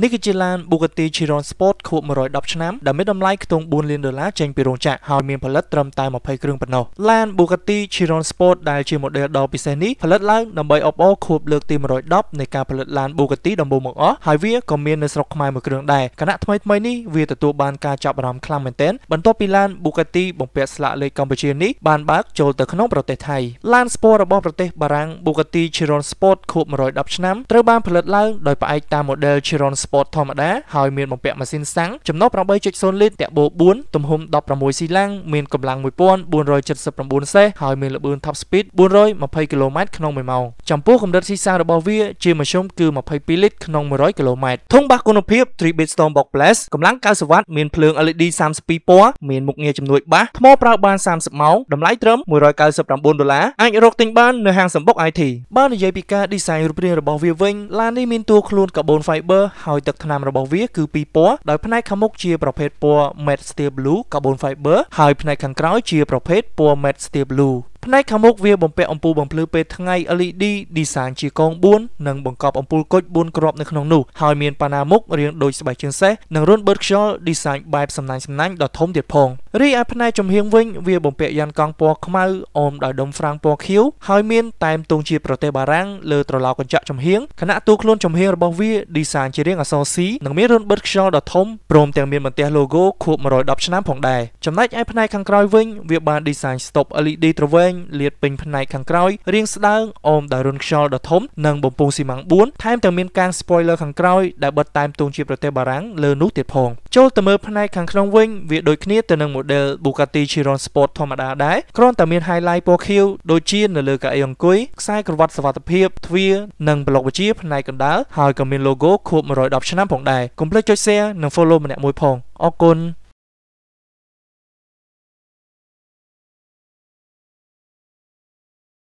នេះគឺជាឡាន Bugatti Chiron Sport ខួប110ឆ្នាំដែលមានតម្លៃខ្ទង់4លានដុល្លារចេញពីរោងចក្រហើយមានផលិតត្រឹមតែ20គ្រឿងប៉ុណ្ណោះឡាន Bugatti Chiron Sport ដែលជា model ដ៏ពិសេសនេះផលិតឡើងដើម្បីអបអរខួបលើកទី110នៃការផលិតឡាន Bugatti ដំបូងបង្អស់ហើយវាក៏មាននៅស្រុកខ្មែរមួយគ្រឿងដែរគណៈថ្មីថ្មីនេះវាទទួលបានការចាប់អារម្មណ៍ខ្លាំងមែនទែនបន្ទាប់ពីឡាន Bugatti បំពាក់ស្លាកលេខកម្ពុជានេះបានបើកចូលទៅក្នុងប្រទេសថៃឡាន Sport របស់ប្រទេសបារាំង Bugatti Chiron Sport ខួប110ឆ្នាំត្រូវបានផលិតឡើងដោយផ្អែកតាម model Chiron Sport ធម្មតាហើយមានបំពាក់ម៉ាស៊ីនសាំងចំណុះ8.0លីត្រតាក់បូ4ទំហំ16ស៊ីឡាំងមានកម្លាំង1479សេះហើយមានល្បឿន top speed 420គីឡូម៉ែត្រក្នុង1ម៉ោងចំពោះកម្រិតស៊ីសារបស់វា ជាមធ្យមគឺ22លីត្រក្នុង100គីឡូម៉ែត្រធុងបាសគុណភាព 3bit Storm Box Plus កម្លាំង90វ៉ាត់មានភ្លើង LED 32ពណ៌មានមុខងារជំនួយបាសថ្មប្រើបាន30ម៉ោងតម្លៃត្រឹម199ដុល្លារអាចរកទិញបាននៅហាងសម្បុក IT បើនិយាយពីការ design រូបរាងរបស់វាវិញឡាននេះមានតួខ្លួន carbon fiber ហើយហើយទឹកថ្នាំរបស់វាគឺពីរពណ៌ដោយផ្នែកខាងមុខជាប្រភេទពណ៌ matte steel blue carbon fiber ហើយផ្នែកខាងក្រោយជាប្រភេទពណ៌ matte steel blue ផ្នែកខាងមុខវាបំពាក់អំពូលបំភ្លឺពេលថ្ងៃ LED design ជាកង4និងបង្កប់អំពូលគុជ4គ្រាប់នៅក្នុងនោះហើយមានប៉ាណាមុខរាងដូចស្បែកជើងសេះនិងរុនបឺតខ្យល់ design បែបសំណាញ់សំណាញ់ដ៏ធំទៀតផងរីឯផ្នែកចំហៀងវិញវាបំពាក់យ៉ានកង់ពណ៌ខ្មៅអមដោយដុំហ្វ្រាំងពណ៌ខៀវហើយមានតែមទង់ជាប្រទេសបារាំងលើត្រឡោកញ្ចក់ចំហៀងខណៈទូខ្លួនចំហៀងរបស់វា design ជារាងអក្សរ C និងមានរុនបឺតខ្យល់ដ៏ធំព្រមទាំងមានបន្ទះ logo ខួប110ឆ្នាំផងដែរចំណែកឯផ្នែកខាងក្រោយវិញវាបាន design stop LED ត្រវែងញលាតពេញផ្នែកខាងក្រោយរាងស្ដើងអមដោយរន្ធខ្យល់ដ៏ធំនិងបំពង់ស៊ីម៉ាំង4ថែមទាំងមានកាង spoiler ខាងក្រោយដែលបិទតាមទងជាប្រទេសបារាំងលើនោះទៀតផងចូលទៅមើលផ្នែកខាងក្នុងវិញវាដូចគ្នាទៅនឹង model Bugatti Chiron Sport ធម្មតាដែរគ្រាន់តែមាន highlight ពណ៌ខៀវដូចជានៅលើកៅអីអង្គុយខ្សែក្រវ៉ាត់សុវត្ថិភាពទ្វារនិងប្លុកវិជាផ្នែកកណ្ដាលហើយក៏មាន logo ខួប110ឆ្នាំផងដែរកុំភ្លេចចុច share និង follow ម្នាក់មួយផងអរគុណ